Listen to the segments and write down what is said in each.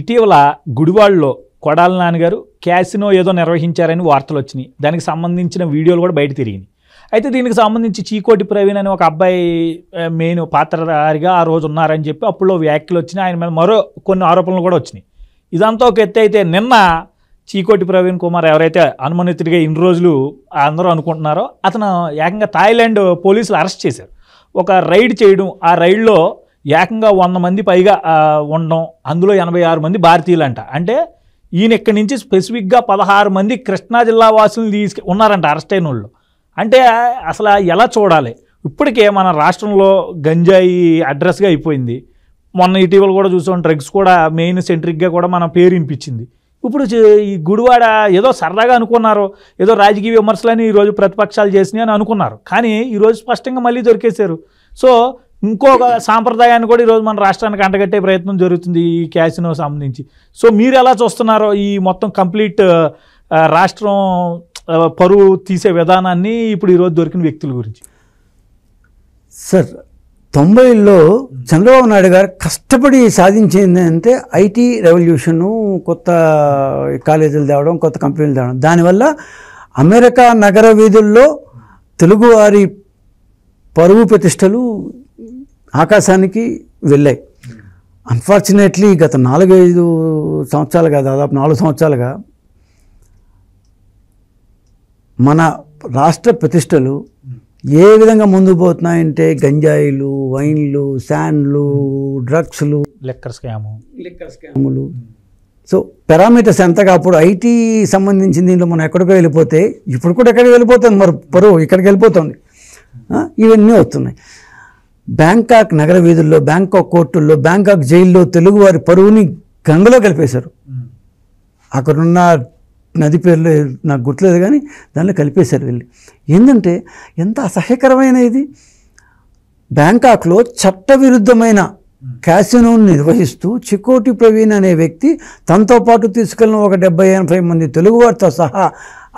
ఇటీవల గుడివాళ్ళలో కొడాల నాన్నగారు క్యాసినో ఏదో నిర్వహించారని వార్తలు వచ్చినాయి దానికి సంబంధించిన వీడియోలు కూడా బయట తిరిగినాయి అయితే దీనికి సంబంధించి చీకోటి ప్రవీణ్ అని ఒక అబ్బాయి మెయిన్ పాత్రధారిగా ఆ రోజు ఉన్నారని చెప్పి అప్పుడు వ్యాఖ్యలు వచ్చినాయి ఆయన మీద మరో కొన్ని ఆరోపణలు కూడా వచ్చినాయి ఇదంతా ఒక ఎత్తే అయితే నిన్న చీకోటి ప్రవీణ్ కుమార్ ఎవరైతే అనుమానితుడిగా ఇన్ని రోజులు అందరూ అనుకుంటున్నారో అతను ఏకంగా థాయిలాండ్ పోలీసులు అరెస్ట్ చేశారు ఒక రైడ్ చేయడం ఆ రైడ్లో ఏకంగా వంద మంది పైగా ఉండడం అందులో ఎనభై ఆరు మంది భారతీయులంట అంటే ఈయన ఇక్కడి నుంచి స్పెసిఫిక్గా పదహారు మంది కృష్ణా జిల్లా వాసులు తీసుకు ఉన్నారంట అరెస్ట్ అయిన వాళ్ళు అంటే అసలు ఎలా చూడాలి ఇప్పటికే మన రాష్ట్రంలో గంజాయి అడ్రస్గా అయిపోయింది మొన్న ఇటీవల కూడా చూసాం డ్రగ్స్ కూడా మెయిన్ సెంట్రిక్గా కూడా మన పేరు వినిపించింది ఇప్పుడు ఈ గుడివాడ ఏదో సరదాగా అనుకున్నారు ఏదో రాజకీయ విమర్శలని ఈరోజు ప్రతిపక్షాలు చేసినాయి అని అనుకున్నారు కానీ ఈరోజు స్పష్టంగా మళ్ళీ దొరికేశారు సో ఇంకొక సాంప్రదాయాన్ని కూడా ఈరోజు మన రాష్ట్రానికి అంటగట్టే ప్రయత్నం జరుగుతుంది ఈ క్యాసినో సంబంధించి సో మీరు ఎలా చూస్తున్నారో ఈ మొత్తం కంప్లీట్ రాష్ట్రం పరువు తీసే విధానాన్ని ఇప్పుడు ఈరోజు దొరికిన వ్యక్తుల గురించి సార్ తొంభైలో చంద్రబాబు నాయుడు గారు కష్టపడి సాధించింది అంటే ఐటీ రెవల్యూషను కొత్త కాలేజీలు తేవడం కొత్త కంపెనీలు తేవడం దానివల్ల అమెరికా నగర వీధుల్లో తెలుగువారి పరువు ప్రతిష్టలు ఆకాశానికి వెళ్ళాయి అన్ఫార్చునేట్లీ గత నాలుగైదు సంవత్సరాలుగా దాదాపు నాలుగు సంవత్సరాలుగా మన రాష్ట్ర ప్రతిష్టలు ఏ విధంగా ముందుకు పోతున్నాయంటే గంజాయిలు వైన్లు శాన్లు డ్రగ్స్లు లెక్కర్ స్కాము లెక్కర్ స్కాములు సో పారామీటర్స్ ఎంతగా అప్పుడు ఐటీ సంబంధించిన దీంట్లో మనం ఎక్కడికో వెళ్ళిపోతే ఇప్పుడు కూడా ఎక్కడికి వెళ్ళిపోతుంది మరి పరువు ఇక్కడికి వెళ్ళిపోతుంది ఇవన్నీ వస్తున్నాయి బ్యాంకాక్ నగర వీధుల్లో బ్యాంకాక్ కోర్టుల్లో బ్యాంకాక్ జైల్లో తెలుగువారి పరువుని గంగలో కలిపేశారు అక్కడున్న నది పేర్లు నాకు గుర్తులేదు కానీ దానిలో కలిపేశారు వెళ్ళి ఏంటంటే ఎంత అసహ్యకరమైన ఇది బ్యాంకాక్లో చట్టవిరుద్ధమైన Hmm. క్యాసినోను నిర్వహిస్తూ చికోటి ప్రవీణ్ అనే వ్యక్తి తనతో పాటు తీసుకెళ్ళిన ఒక డెబ్బై ఎనభై మంది తెలుగువారితో సహా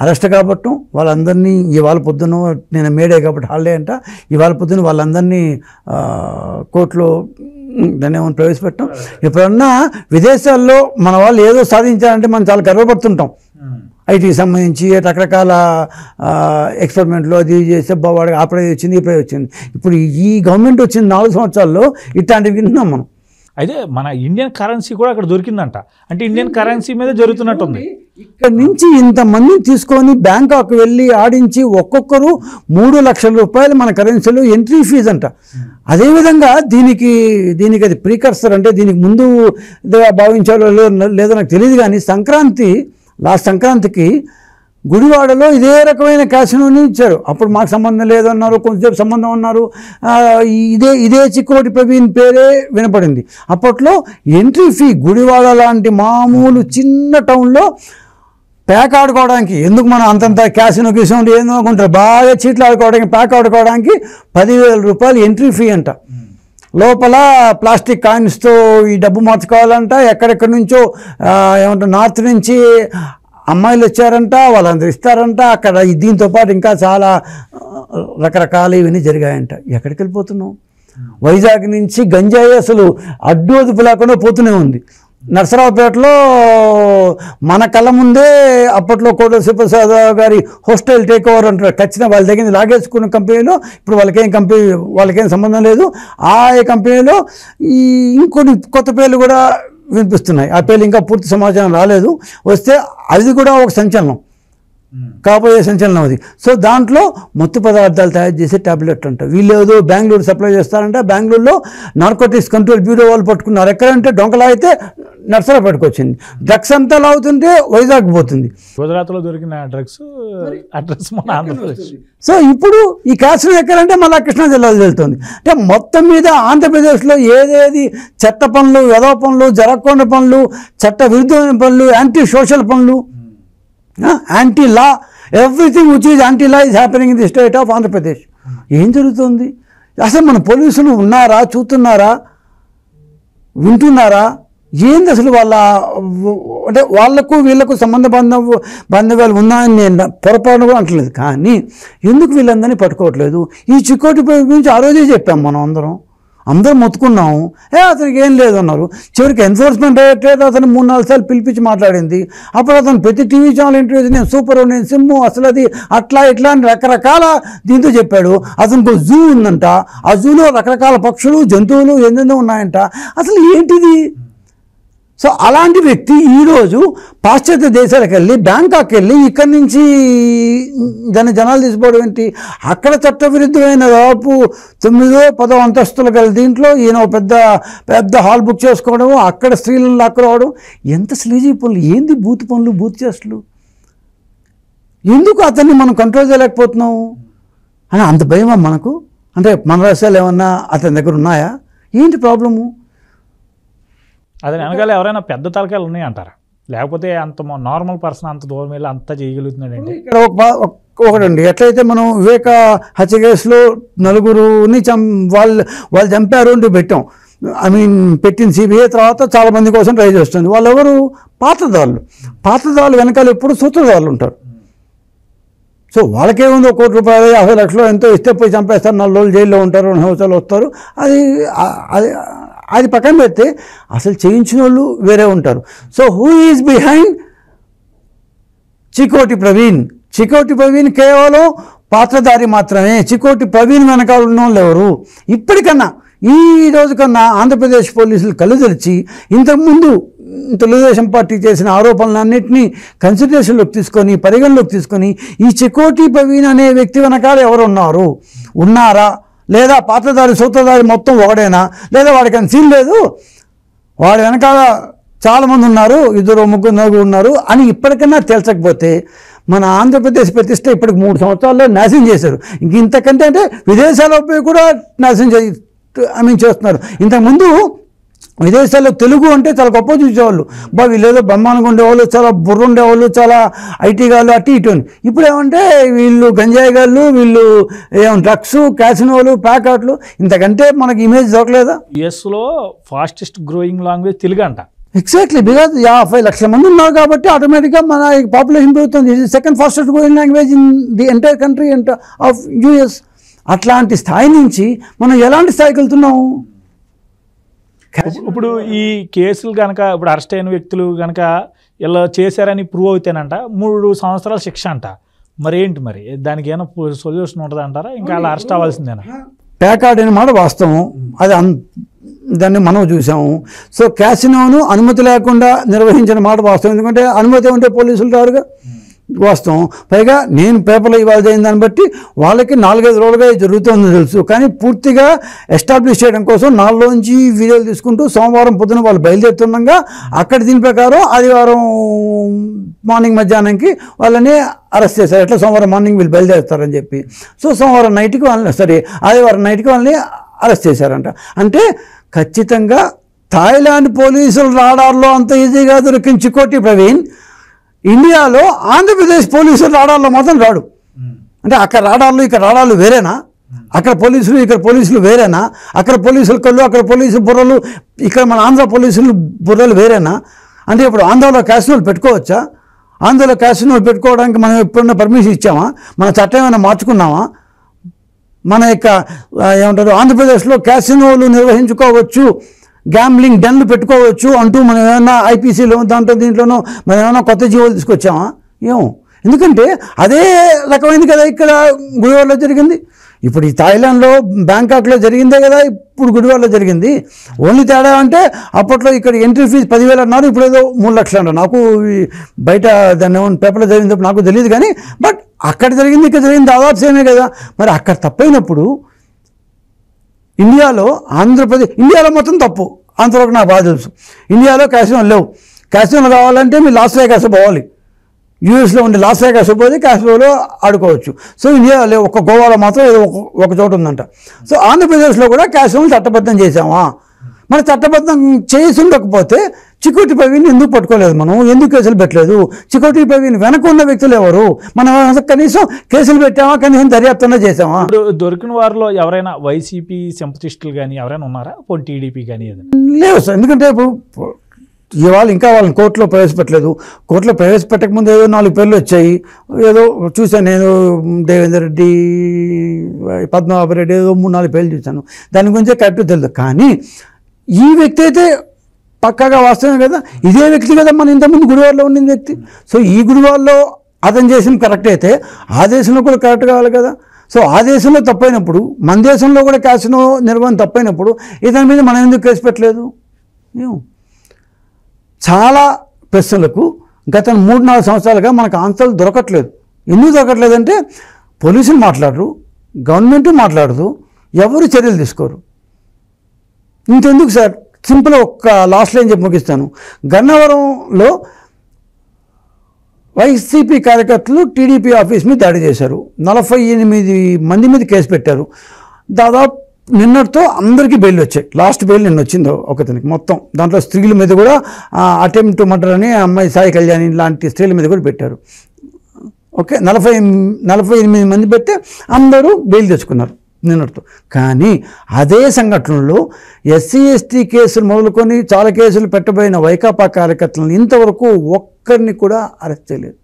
అరెస్ట్ కాబట్టం వాళ్ళందరినీ ఇవాళ పొద్దున నేను మేడే కాబట్టి హాలిడే అంట ఇవాళ పొద్దున వాళ్ళందరినీ కోర్టులో దాన్ని ఏమైనా ప్రవేశపెట్టాం ఎప్పుడన్నా విదేశాల్లో మన వాళ్ళు ఏదో సాధించారంటే మనం చాలా గర్వపడుతుంటాం hmm. ఐటీకి సంబంధించి రకరకాల ఎక్స్పెరిమెంట్లు అది చేస్తే వాడికి ఆ ప్రయోజనం వచ్చింది ఈ ప్రయోజనం వచ్చింది ఇప్పుడు ఈ గవర్నమెంట్ వచ్చింది నాలుగు సంవత్సరాల్లో ఇట్లాంటివి వింటున్నాం మనం అయితే మన ఇండియన్ కరెన్సీ కూడా అక్కడ దొరికిందంట అంటే ఇండియన్ కరెన్సీ మీద జరుగుతున్నట్టుంది ఇక్కడ నుంచి ఇంతమందిని తీసుకొని బ్యాంకాక్ వెళ్ళి ఆడించి ఒక్కొక్కరు మూడు లక్షల రూపాయలు మన కరెన్సీలో ఎంట్రీ ఫీజు అంట అదేవిధంగా దీనికి దీనికి అది ప్రీకర్సర్ అంటే దీనికి ముందు భావించాలో లేదో నాకు తెలియదు కానీ సంక్రాంతి లాస్ట్ సంక్రాంతికి గుడివాడలో ఇదే రకమైన క్యాసినోని ఇచ్చారు అప్పుడు మాకు సంబంధం లేదన్నారు కొంచెంసేపు సంబంధం ఉన్నారు ఇదే ఇదే చిక్కోటి ప్రవీణ్ పేరే వినపడింది అప్పట్లో ఎంట్రీ ఫీ గుడివాడ లాంటి మామూలు చిన్న టౌన్లో ప్యాక్ ఆడుకోవడానికి ఎందుకు మనం అంతంత క్యాసినో క్యూసినో ఏం అనుకుంటారు బాగా చీట్లు ఆడుకోవడానికి ప్యాక్ ఆడుకోవడానికి పదివేల రూపాయలు ఎంట్రీ ఫీ అంట లోపల ప్లాస్టిక్ కాయిన్స్తో ఈ డబ్బు మార్చుకోవాలంట ఎక్కడెక్కడి నుంచో ఏమంటారు నార్త్ నుంచి అమ్మాయిలు వచ్చారంట వాళ్ళందరూ ఇస్తారంట అక్కడ దీంతో పాటు ఇంకా చాలా రకరకాల ఇవన్నీ జరిగాయంట ఎక్కడికి వెళ్ళిపోతున్నాం వైజాగ్ నుంచి గంజాయి అసలు అడ్డు అదుపు లేకుండా పోతూనే ఉంది నరసరావుపేటలో మన కళ్ళ ముందే అప్పట్లో కోట సుప్రసాద్ గారి హోస్టల్ టేక్ ఓవర్ అంటారు ఖచ్చితంగా వాళ్ళ దగ్గర లాగేసుకున్న కంపెనీలో ఇప్పుడు వాళ్ళకేం కంపెనీ వాళ్ళకేం సంబంధం లేదు ఆ కంపెనీలో ఈ ఇంకొన్ని కొత్త పేర్లు కూడా వినిపిస్తున్నాయి ఆ పేర్లు ఇంకా పూర్తి సమాచారం రాలేదు వస్తే అది కూడా ఒక సంచలనం కాబోయే సంచలనం అది సో దాంట్లో మత్తు పదార్థాలు తయారు చేసే ట్యాబ్లెట్ అంట వీళ్ళేదో బెంగళూరు సప్లై చేస్తారంట బెంగళూరులో నార్కోటిక్స్ కంట్రోల్ బ్యూరో వాళ్ళు పట్టుకున్నారు ఎక్కడంటే డొంకలా అయితే నర్సరాపేటకు వచ్చింది డ్రగ్స్ అంతా లావుతుంటే వైజాగ్ పోతుంది గుజరాత్లో దొరికిన డ్రగ్స్ అడ్రస్ మన ఆంధ్రప్రదేశ్ సో ఇప్పుడు ఈ కేసులు ఎక్కడంటే మళ్ళా కృష్ణా జిల్లాలో వెళ్తుంది అంటే మొత్తం మీద ఆంధ్రప్రదేశ్లో ఏదేది చెత్త పనులు వెదవ పనులు జరగకుండ పనులు చట్ట విరుద్ధమైన పనులు యాంటీ సోషల్ పనులు anti law everything which is anti law is happening in the state of Andhra Pradesh ఏం జరుగుతుంది అసలు మన పోలీసులు ఉన్నారా చూస్తున్నారా వింటున్నారా ఏంది అసలు వాళ్ళ అంటే వాళ్లకు వీళ్లకు సంబంధ బంధం బంధవ్యాలు ఉన్నాయని నేను పొరపాటు కూడా అంటలేదు కానీ ఎందుకు వీళ్ళందరినీ పట్టుకోవట్లేదు ఈ చిక్కోటి గురించి ఆ రోజే చెప్పాం మనం అందరం అందరం మొత్తుకున్నాము ఏ అతనికి ఏం లేదు అన్నారు చివరికి ఎన్ఫోర్స్మెంట్ డైరెక్టరేట్ అతను మూడు నాలుగు సార్లు పిలిపించి మాట్లాడింది అప్పుడు అతను ప్రతి టీవీ ఛానల్ ఇంటర్వ్యూ నేను సూపర్ నేను సిమ్ము అసలు అది అట్లా ఇట్లా అని రకరకాల దీంతో చెప్పాడు అతనికి జూ ఉందంట ఆ జూలో రకరకాల పక్షులు జంతువులు ఎన్నెన్నో ఉన్నాయంట అసలు ఏంటిది సో అలాంటి వ్యక్తి ఈరోజు పాశ్చాత్య దేశాలకు వెళ్ళి బ్యాంకాక్ వెళ్ళి ఇక్కడి నుంచి దాని జనాలు తీసుకోవడం ఏంటి అక్కడ చట్టవిరుద్ధమైన దాదాపు తొమ్మిదో పదో అంతస్తులు గల దీంట్లో ఈయన పెద్ద పెద్ద హాల్ బుక్ చేసుకోవడము అక్కడ స్త్రీలను లాక్కురావడం ఎంత స్లీజీ పనులు ఏంది బూత్ పనులు బూత్ చేస్తులు ఎందుకు అతన్ని మనం కంట్రోల్ చేయలేకపోతున్నాము అని అంత భయమా మనకు అంటే మన రహస్యాలు ఏమన్నా అతని దగ్గర ఉన్నాయా ఏంటి ప్రాబ్లము అది వెనకాల ఎవరైనా పెద్ద తలకాయలు ఉన్నాయంటారా లేకపోతే అంత నార్మల్ పర్సన్ అంత దూరం వెళ్ళి అంత చేయగలుగుతున్నాడు అంటే ఇక్కడ ఒకటండి ఎట్లయితే మనం వివేక హత్య కేసులో నలుగురుని చం వాళ్ళు వాళ్ళు చంపారు అంటూ పెట్టాం ఐ మీన్ పెట్టిన సిబిఐ తర్వాత మంది కోసం ట్రై చేస్తుంది వాళ్ళు ఎవరు పాత్రదారులు పాత్రదారులు వెనకాల ఎప్పుడు సూత్రదారులు ఉంటారు సో ఒక కోటి రూపాయలు యాభై లక్షలు ఎంతో ఇస్తే పోయి చంపేస్తారు నాలుగు రోజులు జైల్లో ఉంటారు రెండు సంవత్సరాలు వస్తారు అది అది అది పక్కన పెడితే అసలు చేయించిన వాళ్ళు వేరే ఉంటారు so who is behind Chikoti Praveen Chikoti Praveen కేవలం పాత్రధారి మాత్రమే చికోటి ప్రవీణ్ వెనకాల ఉన్నోళ్ళు ఎవరు ఇప్పటికన్నా ఈ రోజు కన్నా ఆంధ్రప్రదేశ్ పోలీసులు కలుదరిచి ఇంతకుముందు తెలుగుదేశం పార్టీ చేసిన ఆరోపణలన్నింటినీ కన్సిడరేషన్లోకి తీసుకొని పరిగణలోకి తీసుకొని ఈ చికోటి ప్రవీణ్ అనే వ్యక్తి వెనకాల ఎవరు ఉన్నారు ఉన్నారా లేదా పాత్రధారి సూత్రధారి మొత్తం ఒకడేనా లేదా వాడికైనా సీన్ లేదు వాడు వెనకాల చాలామంది ఉన్నారు ఇద్దరు ముగ్గురు నలుగురు ఉన్నారు అని ఇప్పటికన్నా తెలిసకపోతే మన ఆంధ్రప్రదేశ్ ప్రతిష్ట ఇప్పటికి మూడు సంవత్సరాల్లో నాశనం చేశారు ఇంక ఇంతకంటే అంటే విదేశాల్లో కూడా నాశనం చే ఐ మీన్ చేస్తున్నారు ఇంతకుముందు విదేశాల్లో తెలుగు అంటే చాలా గొప్ప చూసేవాళ్ళు బా వీళ్ళేదో బ్రహ్మాండంగా ఉండేవాళ్ళు చాలా బుర్ర ఉండేవాళ్ళు చాలా ఐటీ గాళ్ళు అటు ఇటు అని ఇప్పుడు ఏమంటే వీళ్ళు గంజాయి గాళ్ళు వీళ్ళు ఏం డ్రగ్స్ క్యాసినోలు ప్యాకెట్లు ఇంతకంటే మనకి ఇమేజ్ దొరకలేదా యుఎస్లో ఫాస్టెస్ట్ గ్రోయింగ్ లాంగ్వేజ్ తెలుగు అంట ఎగ్జాక్ట్లీ బికాజ్ యాభై లక్షల మంది ఉన్నారు కాబట్టి ఆటోమేటిక్గా మన పాపులేషన్ పెరుగుతుంది second fastest growing language in the entire country enter of US అట్లాంటి స్థాయి నుంచి మనం ఎలాంటి స్థాయికి వెళ్తున్నాము ఇప్పుడు ఈ కేసులు కనుక ఇప్పుడు అరెస్ట్ అయిన వ్యక్తులు కనుక ఇలా చేశారని ప్రూవ్ అవుతానంట మూడు సంవత్సరాల శిక్ష అంట మరి ఏంటి మరి దానికి ఏమైనా సొల్యూషన్ ఉంటుంది అంటారా ఇంకా అలా అరెస్ట్ అవ్వాల్సిందేనా ప్యాకార్డ్ అని మాట వాస్తవం అది దాన్ని మనం చూసాము సో క్యాసినోను అనుమతి లేకుండా నిర్వహించిన మాట వాస్తవం ఎందుకంటే అనుమతి ఉంటే పోలీసులు రారుగా వాస్తవం పైగా నేను పేపర్లో ఇవాళ జరిగిన దాన్ని బట్టి వాళ్ళకి నాలుగైదు రోజులుగా జరుగుతుందని తెలుసు కానీ పూర్తిగా ఎస్టాబ్లిష్ చేయడం కోసం నాలుగులోంచి వీడియోలు తీసుకుంటూ సోమవారం పొద్దున వాళ్ళు బయలుదేరుతుండగా అక్కడ దీని ప్రకారం ఆదివారం మార్నింగ్ మధ్యాహ్నంకి వాళ్ళని అరెస్ట్ చేశారు ఎట్లా సోమవారం మార్నింగ్ వీళ్ళు బయలుదేరుతారని చెప్పి సో సోమవారం నైట్కి వాళ్ళని సారీ ఆదివారం నైట్కి వాళ్ళని అరెస్ట్ చేశారంట అంటే ఖచ్చితంగా థాయిలాండ్ పోలీసులు రాడార్లో అంత ఈజీగా దొరికించుకోటి ప్రవీణ్ ఇండియాలో ఆంధ్రప్రదేశ్ పోలీసులు రాడాల్లో మాత్రం రాడు అంటే అక్కడ రాడాలు ఇక్కడ రాడాలు వేరేనా అక్కడ పోలీసులు ఇక్కడ పోలీసులు వేరేనా అక్కడ పోలీసులు కళ్ళు అక్కడ పోలీసులు బుర్రలు ఇక్కడ మన ఆంధ్ర పోలీసులు బుర్రలు వేరేనా అంటే ఇప్పుడు ఆంధ్రలో క్యాసినోలు పెట్టుకోవచ్చా ఆంధ్రలో క్యాసినోలు పెట్టుకోవడానికి మనం ఎప్పుడన్నా పర్మిషన్ ఇచ్చామా మన చట్టం ఏమైనా మార్చుకున్నామా మన యొక్క ఏమంటారు ఆంధ్రప్రదేశ్లో క్యాసినోలు నిర్వహించుకోవచ్చు గ్యాంబ్లింగ్ డెన్లు పెట్టుకోవచ్చు అంటూ మనం ఏమైనా ఐపీసీలో దాంట్లో దీంట్లోనో మనం ఏమైనా కొత్త జీవోలు తీసుకొచ్చామా ఏం ఎందుకంటే అదే రకమైంది కదా ఇక్కడ గుడివాడలో జరిగింది ఇప్పుడు ఈ థాయిలాండ్లో బ్యాంకాక్లో జరిగిందే కదా ఇప్పుడు గుడివాడలో జరిగింది ఓన్లీ తేడా అంటే అప్పట్లో ఇక్కడ ఎంట్రీ ఫీజు పదివేలు అన్నారు ఇప్పుడు ఏదో మూడు లక్షలు అన్నారు నాకు బయట దాన్ని ఏమైనా పేపర్లో జరిగినప్పుడు నాకు తెలియదు కానీ బట్ అక్కడ జరిగింది ఇక్కడ జరిగింది దాదాపు సేమే కదా మరి అక్కడ తప్పైనప్పుడు ఇండియాలో ఆంధ్రప్రదేశ్ ఇండియాలో మొత్తం తప్పు అంతవరకు నాకు బాగా తెలుసు ఇండియాలో క్యాసినోలు లేవు క్యాసినోలు కావాలంటే మీరు లాస్ వేగాస్ పోవాలి యూఎస్లో ఉండే లాస్ వేగాస్ పోతే క్యాసినోలో ఆడుకోవచ్చు సో ఇండియాలో ఒక గోవాలో మాత్రం ఏదో ఒక చోట ఉందంట సో ఆంధ్రప్రదేశ్లో కూడా క్యాసినోలు చట్టబద్ధం చేసామా మనం చట్టబద్ధం చేసి ఉండకపోతే చికోటి పవిని ఎందుకు పట్టుకోలేదు మనం ఎందుకు కేసులు పెట్టలేదు చికోటి పవిని వెనక ఉన్న వ్యక్తులు ఎవరు మనం కనీసం కేసులు పెట్టామా కనీసం దర్యాప్తున్నా చేసామా దొరికిన వారిలో ఎవరైనా వైసీపీ సింపతిస్టులు కానీ ఎవరైనా ఉన్నారా పోనీ టీడీపీ కానీ లేవు సార్ ఎందుకంటే ఇప్పుడు ఇవాళ ఇంకా వాళ్ళని కోర్టులో ప్రవేశపెట్టలేదు కోర్టులో ముందు ఏదో నాలుగు పేర్లు వచ్చాయి ఏదో చూశాను నేను దేవేందర్ రెడ్డి పద్మావతి రెడ్డి ఏదో మూడు నాలుగు పేర్లు చూశాను దాని గురించి కరెక్ట్ తెలియదు కానీ ఈ వ్యక్తి అయితే పక్కగా వాస్తవమే కదా ఇదే వ్యక్తి కదా మన ఇంతకుముందు గుడివాడలో ఉన్న వ్యక్తి సో ఈ గుడివాడలో అతను చేసిన కరెక్ట్ అయితే ఆ దేశంలో కూడా కరెక్ట్ కావాలి కదా సో ఆ దేశంలో తప్పైనప్పుడు మన దేశంలో కూడా క్యాసినో నిర్వహణ తప్పైనప్పుడు ఇతని మీద మనం ఎందుకు కేసు పెట్టలేదు చాలా ప్రశ్నలకు గత మూడు నాలుగు సంవత్సరాలుగా మనకు ఆన్సర్లు దొరకట్లేదు ఎందుకు దొరకట్లేదంటే పోలీసులు మాట్లాడరు గవర్నమెంట్ మాట్లాడదు ఎవరు చర్యలు తీసుకోరు ఇంతెందుకు సార్ సింపుల్ ఒక్క లాస్ట్ లైన్ చెప్పి ముగిస్తాను గన్నవరంలో వైసీపీ కార్యకర్తలు టీడీపీ ఆఫీస్ మీద దాడి చేశారు నలభై ఎనిమిది మంది మీద కేసు పెట్టారు దాదాపు నిన్నటితో అందరికీ బెయిల్ వచ్చాయి లాస్ట్ బెయిల్ నిన్న ఒక ఒకతనికి మొత్తం దాంట్లో స్త్రీల మీద కూడా అటెంప్ట్ మర్డర్ అని అమ్మాయి సాయి కళ్యాణి లాంటి స్త్రీల మీద కూడా పెట్టారు ఓకే నలభై నలభై ఎనిమిది మంది పెడితే అందరూ బెయిల్ తెచ్చుకున్నారు నేను అర్థం కానీ అదే సంఘటనలో ఎస్సీ ఎస్టీ కేసులు మొదలుకొని చాలా కేసులు పెట్టబోయిన వైకాపా కార్యకర్తలను ఇంతవరకు ఒక్కరిని కూడా అరెస్ట్ చేయలేదు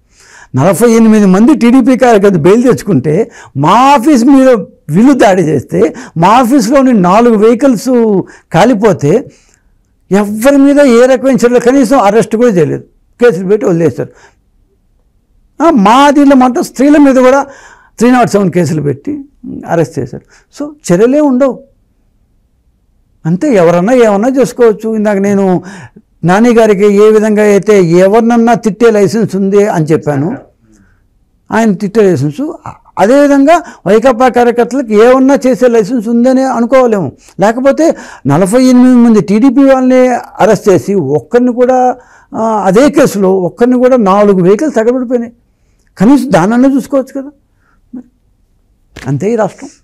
నలభై ఎనిమిది మంది టీడీపీ కార్యకర్త బెయిల్ తెచ్చుకుంటే మా ఆఫీస్ మీద విలు దాడి చేస్తే మా ఆఫీస్లోని నాలుగు వెహికల్స్ కాలిపోతే ఎవరి మీద ఏ రకమైన చర్యలు కనీసం అరెస్ట్ కూడా చేయలేదు కేసులు పెట్టి వదిలేస్తారు మా దీనిలో మాట స్త్రీల మీద కూడా త్రీ నాట్ సెవెన్ కేసులు పెట్టి అరెస్ట్ చేశారు సో చర్యలే ఉండవు అంతే ఎవరన్నా ఏమన్నా చేసుకోవచ్చు ఇందాక నేను నాని గారికి ఏ విధంగా అయితే ఎవరినన్నా తిట్టే లైసెన్స్ ఉంది అని చెప్పాను ఆయన తిట్టే లైసెన్స్ అదేవిధంగా వైకాపా కార్యకర్తలకు ఏమన్నా చేసే లైసెన్స్ ఉందని అనుకోలేము లేకపోతే నలభై ఎనిమిది మంది టీడీపీ వాళ్ళని అరెస్ట్ చేసి ఒక్కరిని కూడా అదే కేసులో ఒక్కరిని కూడా నాలుగు వెహికల్స్ తగబడిపోయినాయి కనీసం దానన్నా చూసుకోవచ్చు కదా انت ايه اصلا؟